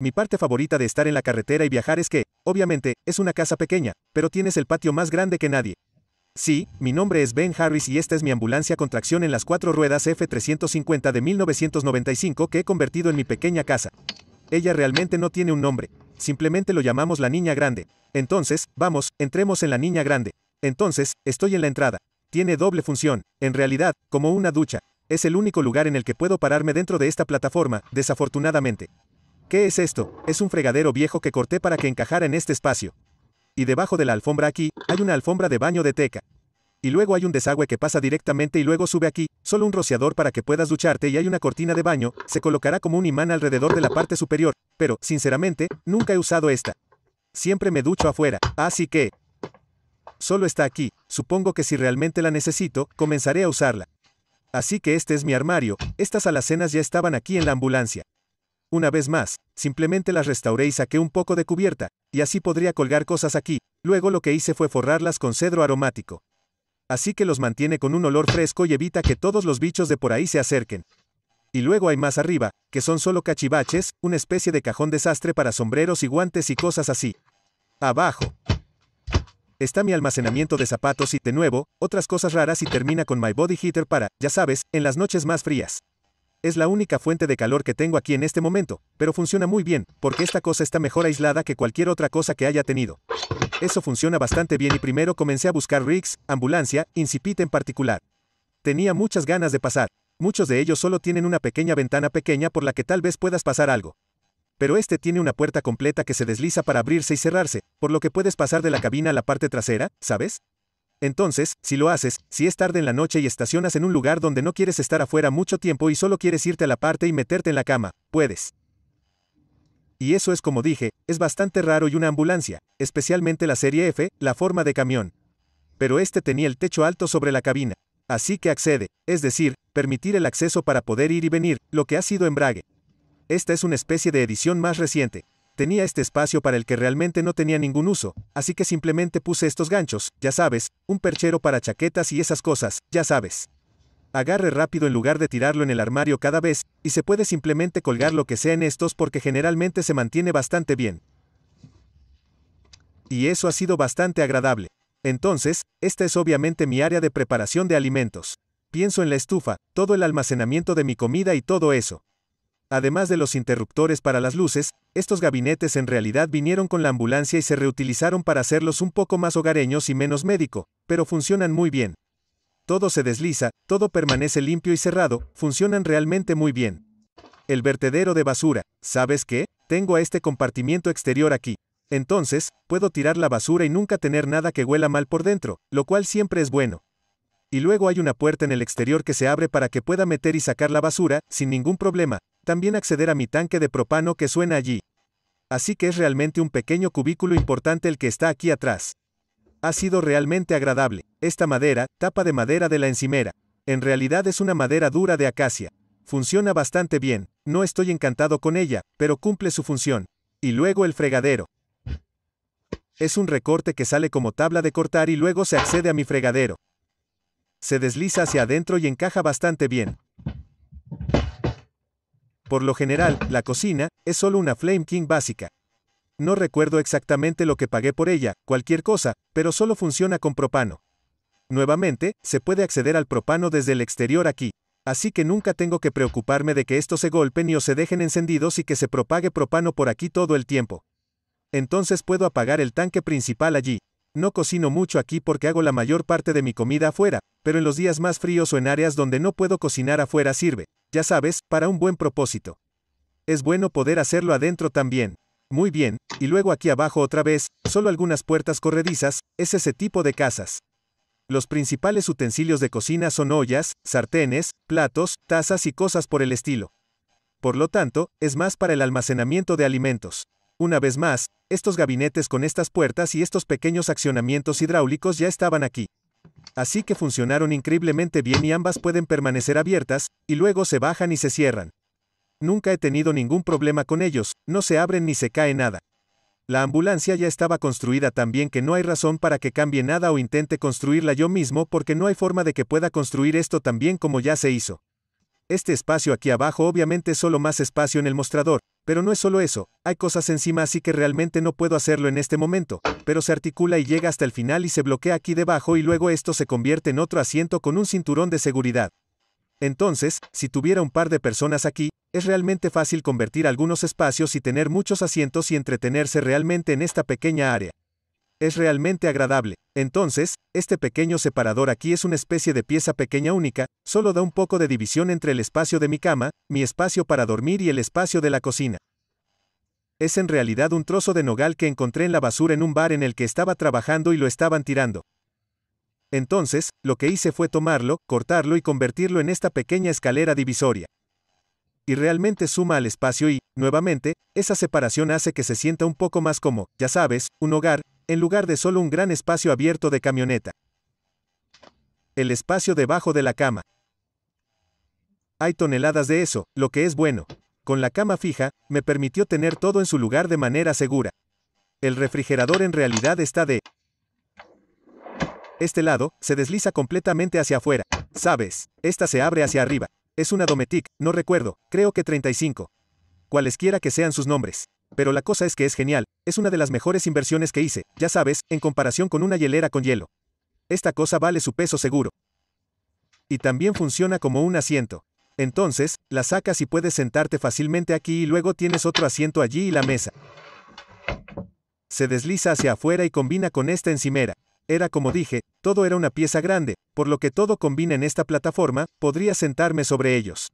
Mi parte favorita de estar en la carretera y viajar es que, obviamente, es una casa pequeña, pero tienes el patio más grande que nadie. Sí, mi nombre es Ben Harris y esta es mi ambulancia con tracción en las cuatro ruedas F350 de 1995 que he convertido en mi pequeña casa. Ella realmente no tiene un nombre, simplemente lo llamamos la niña grande. Entonces, vamos, entremos en la niña grande. Entonces, estoy en la entrada. Tiene doble función, en realidad, como una ducha. Es el único lugar en el que puedo pararme dentro de esta plataforma, desafortunadamente. ¿Qué es esto? Es un fregadero viejo que corté para que encajara en este espacio. Y debajo de la alfombra aquí, hay una alfombra de baño de teca. Y luego hay un desagüe que pasa directamente y luego sube aquí, solo un rociador para que puedas ducharte y hay una cortina de baño, se colocará como un imán alrededor de la parte superior, pero, sinceramente, nunca he usado esta. Siempre me ducho afuera, así que... Solo está aquí, supongo que si realmente la necesito, comenzaré a usarla. Así que este es mi armario, estas alacenas ya estaban aquí en la ambulancia. Una vez más, simplemente las restauré y saqué un poco de cubierta, y así podría colgar cosas aquí, luego lo que hice fue forrarlas con cedro aromático. Así que los mantiene con un olor fresco y evita que todos los bichos de por ahí se acerquen. Y luego hay más arriba, que son solo cachivaches, una especie de cajón desastre para sombreros y guantes y cosas así. Abajo. Está mi almacenamiento de zapatos y, de nuevo, otras cosas raras y termina con My Body Heater para, ya sabes, en las noches más frías. Es la única fuente de calor que tengo aquí en este momento, pero funciona muy bien, porque esta cosa está mejor aislada que cualquier otra cosa que haya tenido. Eso funciona bastante bien y primero comencé a buscar rigs, ambulancia, incipit en particular. Tenía muchas ganas de pasar. Muchos de ellos solo tienen una pequeña ventana pequeña por la que tal vez puedas pasar algo. Pero este tiene una puerta completa que se desliza para abrirse y cerrarse, por lo que puedes pasar de la cabina a la parte trasera, ¿sabes? Entonces, si lo haces, si es tarde en la noche y estacionas en un lugar donde no quieres estar afuera mucho tiempo y solo quieres irte a la parte y meterte en la cama, puedes. Y eso es como dije, es bastante raro y una ambulancia, especialmente la serie F, la forma de camión. Pero este tenía el techo alto sobre la cabina. Así que accede, es decir, permitir el acceso para poder ir y venir, lo que ha sido embrague. Esta es una especie de edición más reciente, tenía este espacio para el que realmente no tenía ningún uso, así que simplemente puse estos ganchos, ya sabes, un perchero para chaquetas y esas cosas, ya sabes. Agarre rápido en lugar de tirarlo en el armario cada vez, y se puede simplemente colgar lo que sea en estos porque generalmente se mantiene bastante bien. Y eso ha sido bastante agradable. Entonces, esta es obviamente mi área de preparación de alimentos. Pienso en la estufa, todo el almacenamiento de mi comida y todo eso. Además de los interruptores para las luces, estos gabinetes en realidad vinieron con la ambulancia y se reutilizaron para hacerlos un poco más hogareños y menos médico, pero funcionan muy bien. Todo se desliza, todo permanece limpio y cerrado, funcionan realmente muy bien. El vertedero de basura, ¿sabes qué? Tengo a este compartimiento exterior aquí. Entonces, puedo tirar la basura y nunca tener nada que huela mal por dentro, lo cual siempre es bueno. Y luego hay una puerta en el exterior que se abre para que pueda meter y sacar la basura, sin ningún problema, también acceder a mi tanque de propano que suena allí. Así que es realmente un pequeño cubículo importante el que está aquí atrás. Ha sido realmente agradable. Esta madera, tapa de madera de la encimera. En realidad es una madera dura de acacia. Funciona bastante bien, no estoy encantado con ella, pero cumple su función. Y luego el fregadero. Es un recorte que sale como tabla de cortar y luego se accede a mi fregadero. Se desliza hacia adentro y encaja bastante bien. Por lo general, la cocina es solo una Flame King básica. No recuerdo exactamente lo que pagué por ella, cualquier cosa, pero solo funciona con propano. Nuevamente, se puede acceder al propano desde el exterior aquí, así que nunca tengo que preocuparme de que estos se golpen y o se dejen encendidos y que se propague propano por aquí todo el tiempo. Entonces puedo apagar el tanque principal allí. No cocino mucho aquí porque hago la mayor parte de mi comida afuera, pero en los días más fríos o en áreas donde no puedo cocinar afuera sirve, ya sabes, para un buen propósito. Es bueno poder hacerlo adentro también. Muy bien, y luego aquí abajo otra vez, solo algunas puertas corredizas, es ese tipo de casas. Los principales utensilios de cocina son ollas, sartenes, platos, tazas y cosas por el estilo. Por lo tanto, es más para el almacenamiento de alimentos. Una vez más, estos gabinetes con estas puertas y estos pequeños accionamientos hidráulicos ya estaban aquí. Así que funcionaron increíblemente bien y ambas pueden permanecer abiertas, y luego se bajan y se cierran. Nunca he tenido ningún problema con ellos, no se abren ni se cae nada. La ambulancia ya estaba construida tan bien que no hay razón para que cambie nada o intente construirla yo mismo porque no hay forma de que pueda construir esto tan bien como ya se hizo. Este espacio aquí abajo obviamente es solo más espacio en el mostrador, pero no es solo eso, hay cosas encima así que realmente no puedo hacerlo en este momento, pero se articula y llega hasta el final y se bloquea aquí debajo y luego esto se convierte en otro asiento con un cinturón de seguridad. Entonces, si tuviera un par de personas aquí, es realmente fácil convertir algunos espacios y tener muchos asientos y entretenerse realmente en esta pequeña área. Es realmente agradable. Entonces, este pequeño separador aquí es una especie de pieza pequeña única, solo da un poco de división entre el espacio de mi cama, mi espacio para dormir y el espacio de la cocina. Es en realidad un trozo de nogal que encontré en la basura en un bar en el que estaba trabajando y lo estaban tirando. Entonces, lo que hice fue tomarlo, cortarlo y convertirlo en esta pequeña escalera divisoria. Y realmente suma al espacio y, nuevamente, esa separación hace que se sienta un poco más como, ya sabes, un hogar, en lugar de solo un gran espacio abierto de camioneta. El espacio debajo de la cama. Hay toneladas de eso, lo que es bueno. Con la cama fija, me permitió tener todo en su lugar de manera segura. El refrigerador en realidad está de... Este lado, se desliza completamente hacia afuera. Sabes, esta se abre hacia arriba. Es una Dometic, no recuerdo, creo que 35. Cualesquiera que sean sus nombres. Pero la cosa es que es genial, es una de las mejores inversiones que hice, ya sabes, en comparación con una hielera con hielo. Esta cosa vale su peso seguro. Y también funciona como un asiento. Entonces, la sacas y puedes sentarte fácilmente aquí y luego tienes otro asiento allí y la mesa. Se desliza hacia afuera y combina con esta encimera. Era como dije, todo era una pieza grande, por lo que todo combina en esta plataforma, podría sentarme sobre ellos.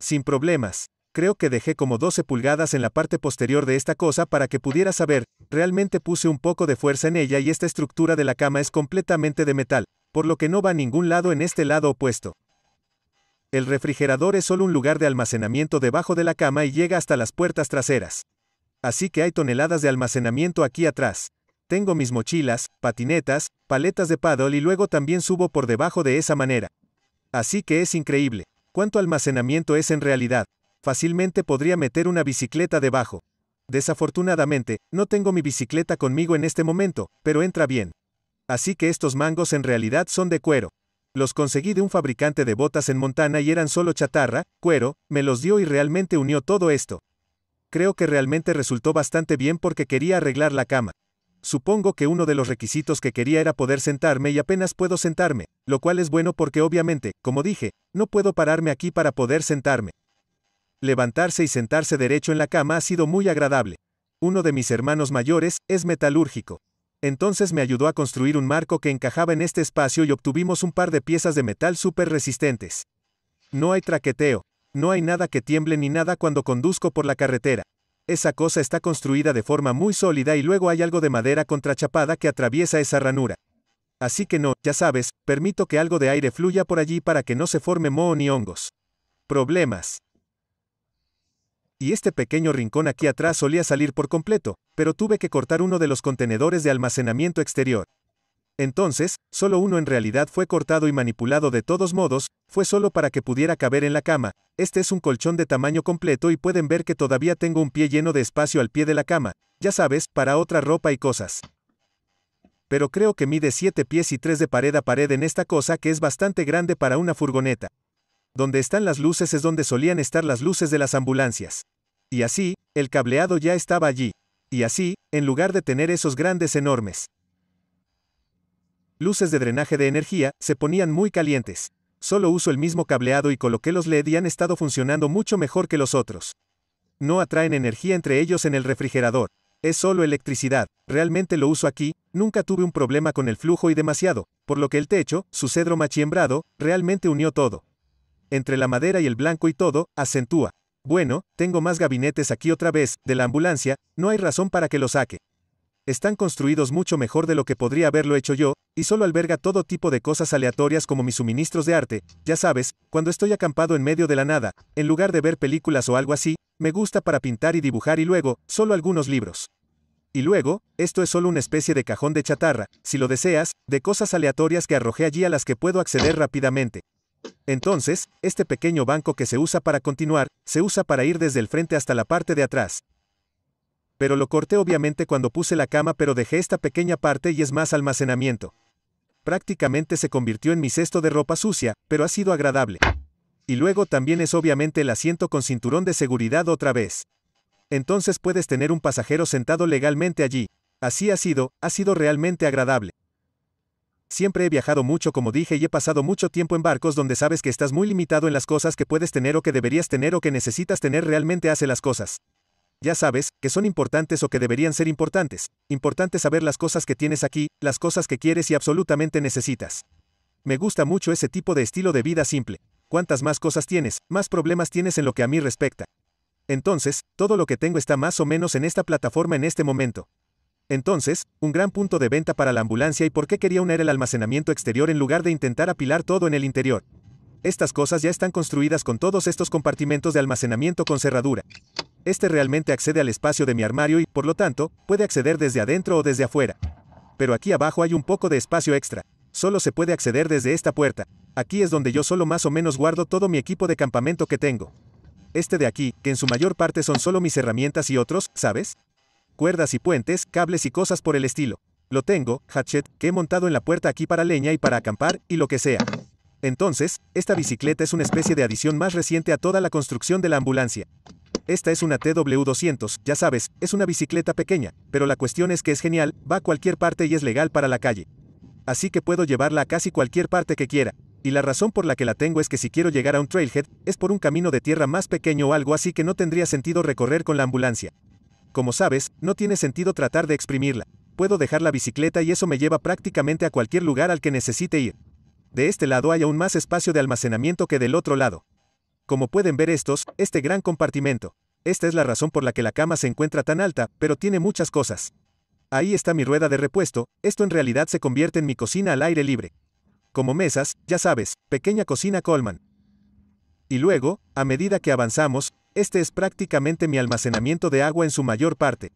Sin problemas creo que dejé como 12 pulgadas en la parte posterior de esta cosa para que pudiera saber, realmente puse un poco de fuerza en ella y esta estructura de la cama es completamente de metal, por lo que no va a ningún lado en este lado opuesto. El refrigerador es solo un lugar de almacenamiento debajo de la cama y llega hasta las puertas traseras. Así que hay toneladas de almacenamiento aquí atrás. Tengo mis mochilas, patinetas, paletas de paddle y luego también subo por debajo de esa manera. Así que es increíble. ¿Cuánto almacenamiento es en realidad? Fácilmente podría meter una bicicleta debajo. Desafortunadamente, no tengo mi bicicleta conmigo en este momento, pero entra bien. Así que estos mangos en realidad son de cuero. Los conseguí de un fabricante de botas en Montana y eran solo chatarra, cuero, me los dio y realmente unió todo esto. Creo que realmente resultó bastante bien porque quería arreglar la cama. Supongo que uno de los requisitos que quería era poder sentarme y apenas puedo sentarme, lo cual es bueno porque obviamente, como dije, no puedo pararme aquí para poder sentarme. Levantarse y sentarse derecho en la cama ha sido muy agradable. Uno de mis hermanos mayores es metalúrgico. Entonces me ayudó a construir un marco que encajaba en este espacio y obtuvimos un par de piezas de metal súper resistentes. No hay traqueteo, no hay nada que tiemble ni nada cuando conduzco por la carretera. Esa cosa está construida de forma muy sólida y luego hay algo de madera contrachapada que atraviesa esa ranura. Así que no, ya sabes, permito que algo de aire fluya por allí para que no se forme moho ni hongos. Problemas y este pequeño rincón aquí atrás solía salir por completo, pero tuve que cortar uno de los contenedores de almacenamiento exterior. Entonces, solo uno en realidad fue cortado y manipulado de todos modos, fue solo para que pudiera caber en la cama, este es un colchón de tamaño completo y pueden ver que todavía tengo un pie lleno de espacio al pie de la cama, ya sabes, para otra ropa y cosas. Pero creo que mide 7 pies y 3 de pared a pared en esta cosa que es bastante grande para una furgoneta. Donde están las luces es donde solían estar las luces de las ambulancias. Y así, el cableado ya estaba allí. Y así, en lugar de tener esos grandes enormes luces de drenaje de energía, se ponían muy calientes. Solo uso el mismo cableado y coloqué los LED y han estado funcionando mucho mejor que los otros. No atraen energía entre ellos en el refrigerador. Es solo electricidad. Realmente lo uso aquí, nunca tuve un problema con el flujo y demasiado, por lo que el techo, su cedro machiembrado, realmente unió todo entre la madera y el blanco y todo, acentúa. Bueno, tengo más gabinetes aquí otra vez, de la ambulancia, no hay razón para que lo saque. Están construidos mucho mejor de lo que podría haberlo hecho yo, y solo alberga todo tipo de cosas aleatorias como mis suministros de arte, ya sabes, cuando estoy acampado en medio de la nada, en lugar de ver películas o algo así, me gusta para pintar y dibujar y luego, solo algunos libros. Y luego, esto es solo una especie de cajón de chatarra, si lo deseas, de cosas aleatorias que arrojé allí a las que puedo acceder rápidamente. Entonces, este pequeño banco que se usa para continuar, se usa para ir desde el frente hasta la parte de atrás. Pero lo corté obviamente cuando puse la cama pero dejé esta pequeña parte y es más almacenamiento. Prácticamente se convirtió en mi cesto de ropa sucia, pero ha sido agradable. Y luego también es obviamente el asiento con cinturón de seguridad otra vez. Entonces puedes tener un pasajero sentado legalmente allí. Así ha sido, ha sido realmente agradable. Siempre he viajado mucho como dije y he pasado mucho tiempo en barcos donde sabes que estás muy limitado en las cosas que puedes tener o que deberías tener o que necesitas tener realmente hace las cosas. Ya sabes, que son importantes o que deberían ser importantes. Importante saber las cosas que tienes aquí, las cosas que quieres y absolutamente necesitas. Me gusta mucho ese tipo de estilo de vida simple. Cuantas más cosas tienes, más problemas tienes en lo que a mí respecta. Entonces, todo lo que tengo está más o menos en esta plataforma en este momento. Entonces, un gran punto de venta para la ambulancia y por qué quería unir el almacenamiento exterior en lugar de intentar apilar todo en el interior. Estas cosas ya están construidas con todos estos compartimentos de almacenamiento con cerradura. Este realmente accede al espacio de mi armario y, por lo tanto, puede acceder desde adentro o desde afuera. Pero aquí abajo hay un poco de espacio extra. Solo se puede acceder desde esta puerta. Aquí es donde yo solo más o menos guardo todo mi equipo de campamento que tengo. Este de aquí, que en su mayor parte son solo mis herramientas y otros, ¿sabes? cuerdas y puentes, cables y cosas por el estilo. Lo tengo, hatchet, que he montado en la puerta aquí para leña y para acampar, y lo que sea. Entonces, esta bicicleta es una especie de adición más reciente a toda la construcción de la ambulancia. Esta es una TW200, ya sabes, es una bicicleta pequeña, pero la cuestión es que es genial, va a cualquier parte y es legal para la calle. Así que puedo llevarla a casi cualquier parte que quiera. Y la razón por la que la tengo es que si quiero llegar a un trailhead, es por un camino de tierra más pequeño o algo así que no tendría sentido recorrer con la ambulancia. Como sabes, no tiene sentido tratar de exprimirla. Puedo dejar la bicicleta y eso me lleva prácticamente a cualquier lugar al que necesite ir. De este lado hay aún más espacio de almacenamiento que del otro lado. Como pueden ver estos, este gran compartimento. Esta es la razón por la que la cama se encuentra tan alta, pero tiene muchas cosas. Ahí está mi rueda de repuesto, esto en realidad se convierte en mi cocina al aire libre. Como mesas, ya sabes, pequeña cocina Coleman. Y luego, a medida que avanzamos, este es prácticamente mi almacenamiento de agua en su mayor parte.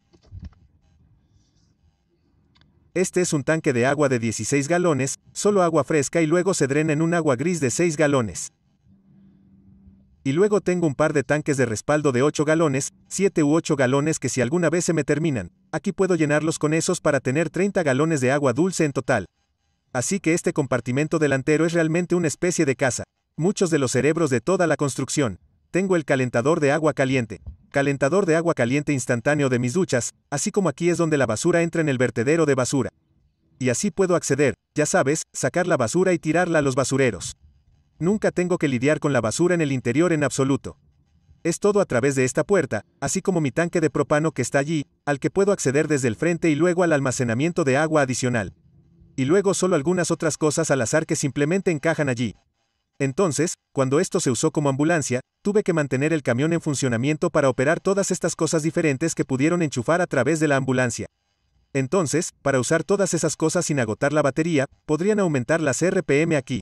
Este es un tanque de agua de 16 galones, solo agua fresca y luego se drena en un agua gris de 6 galones. Y luego tengo un par de tanques de respaldo de 8 galones, 7 u 8 galones que si alguna vez se me terminan, aquí puedo llenarlos con esos para tener 30 galones de agua dulce en total. Así que este compartimento delantero es realmente una especie de casa. Muchos de los cerebros de toda la construcción. Tengo el calentador de agua caliente, calentador de agua caliente instantáneo de mis duchas, así como aquí es donde la basura entra en el vertedero de basura. Y así puedo acceder, ya sabes, sacar la basura y tirarla a los basureros. Nunca tengo que lidiar con la basura en el interior en absoluto. Es todo a través de esta puerta, así como mi tanque de propano que está allí, al que puedo acceder desde el frente y luego al almacenamiento de agua adicional. Y luego solo algunas otras cosas al azar que simplemente encajan allí. Entonces, cuando esto se usó como ambulancia, tuve que mantener el camión en funcionamiento para operar todas estas cosas diferentes que pudieron enchufar a través de la ambulancia. Entonces, para usar todas esas cosas sin agotar la batería, podrían aumentar las RPM aquí.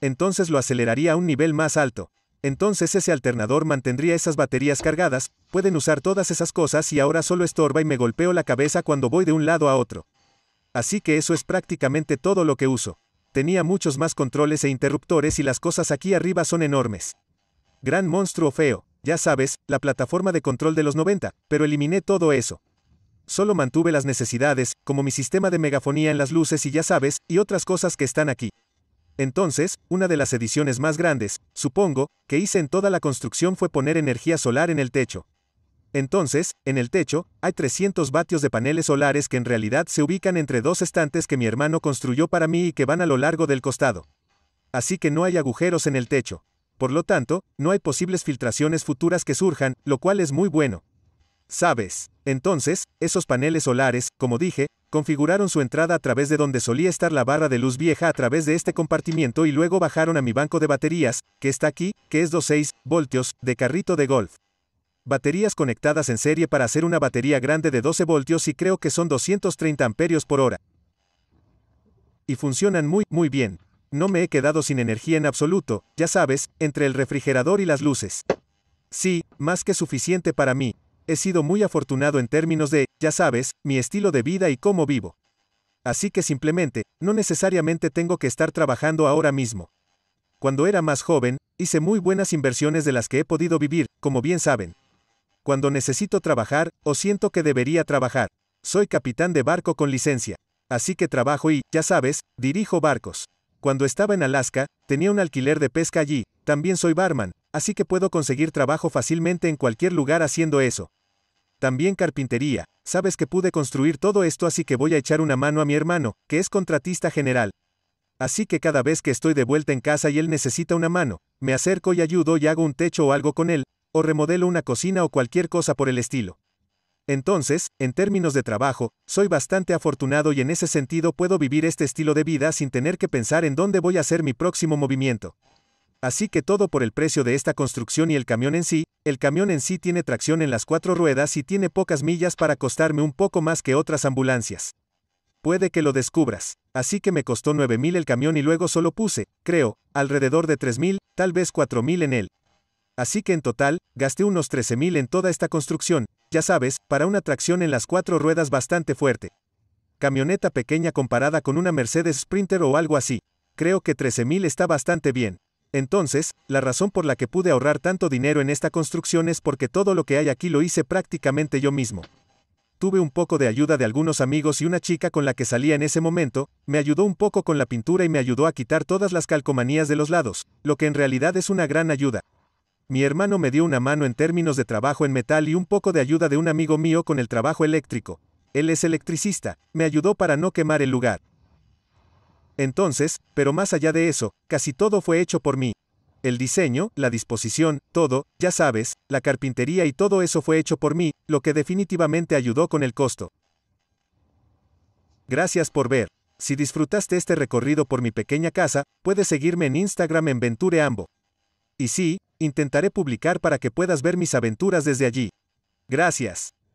Entonces lo aceleraría a un nivel más alto. Entonces ese alternador mantendría esas baterías cargadas, pueden usar todas esas cosas y ahora solo estorba y me golpeo la cabeza cuando voy de un lado a otro. Así que eso es prácticamente todo lo que uso. Tenía muchos más controles e interruptores y las cosas aquí arriba son enormes. Gran monstruo feo, ya sabes, la plataforma de control de los 90, pero eliminé todo eso. Solo mantuve las necesidades, como mi sistema de megafonía en las luces y ya sabes, y otras cosas que están aquí. Entonces, una de las ediciones más grandes, supongo, que hice en toda la construcción fue poner energía solar en el techo. Entonces, en el techo, hay 300 vatios de paneles solares que en realidad se ubican entre dos estantes que mi hermano construyó para mí y que van a lo largo del costado. Así que no hay agujeros en el techo. Por lo tanto, no hay posibles filtraciones futuras que surjan, lo cual es muy bueno. ¿Sabes? Entonces, esos paneles solares, como dije, configuraron su entrada a través de donde solía estar la barra de luz vieja a través de este compartimiento y luego bajaron a mi banco de baterías, que está aquí, que es 2.6 voltios, de carrito de golf. Baterías conectadas en serie para hacer una batería grande de 12 voltios y creo que son 230 amperios por hora. Y funcionan muy, muy bien. No me he quedado sin energía en absoluto, ya sabes, entre el refrigerador y las luces. Sí, más que suficiente para mí. He sido muy afortunado en términos de, ya sabes, mi estilo de vida y cómo vivo. Así que simplemente, no necesariamente tengo que estar trabajando ahora mismo. Cuando era más joven, hice muy buenas inversiones de las que he podido vivir, como bien saben cuando necesito trabajar, o siento que debería trabajar. Soy capitán de barco con licencia. Así que trabajo y, ya sabes, dirijo barcos. Cuando estaba en Alaska, tenía un alquiler de pesca allí, también soy barman, así que puedo conseguir trabajo fácilmente en cualquier lugar haciendo eso. También carpintería, sabes que pude construir todo esto así que voy a echar una mano a mi hermano, que es contratista general. Así que cada vez que estoy de vuelta en casa y él necesita una mano, me acerco y ayudo y hago un techo o algo con él, o remodelo una cocina o cualquier cosa por el estilo. Entonces, en términos de trabajo, soy bastante afortunado y en ese sentido puedo vivir este estilo de vida sin tener que pensar en dónde voy a hacer mi próximo movimiento. Así que todo por el precio de esta construcción y el camión en sí, el camión en sí tiene tracción en las cuatro ruedas y tiene pocas millas para costarme un poco más que otras ambulancias. Puede que lo descubras, así que me costó 9.000 el camión y luego solo puse, creo, alrededor de 3.000, tal vez 4.000 en él, Así que en total, gasté unos 13.000 en toda esta construcción, ya sabes, para una tracción en las cuatro ruedas bastante fuerte. Camioneta pequeña comparada con una Mercedes Sprinter o algo así. Creo que 13.000 está bastante bien. Entonces, la razón por la que pude ahorrar tanto dinero en esta construcción es porque todo lo que hay aquí lo hice prácticamente yo mismo. Tuve un poco de ayuda de algunos amigos y una chica con la que salía en ese momento, me ayudó un poco con la pintura y me ayudó a quitar todas las calcomanías de los lados, lo que en realidad es una gran ayuda. Mi hermano me dio una mano en términos de trabajo en metal y un poco de ayuda de un amigo mío con el trabajo eléctrico. Él es electricista, me ayudó para no quemar el lugar. Entonces, pero más allá de eso, casi todo fue hecho por mí. El diseño, la disposición, todo, ya sabes, la carpintería y todo eso fue hecho por mí, lo que definitivamente ayudó con el costo. Gracias por ver. Si disfrutaste este recorrido por mi pequeña casa, puedes seguirme en Instagram en Venture Ambo. Y sí, Intentaré publicar para que puedas ver mis aventuras desde allí. Gracias.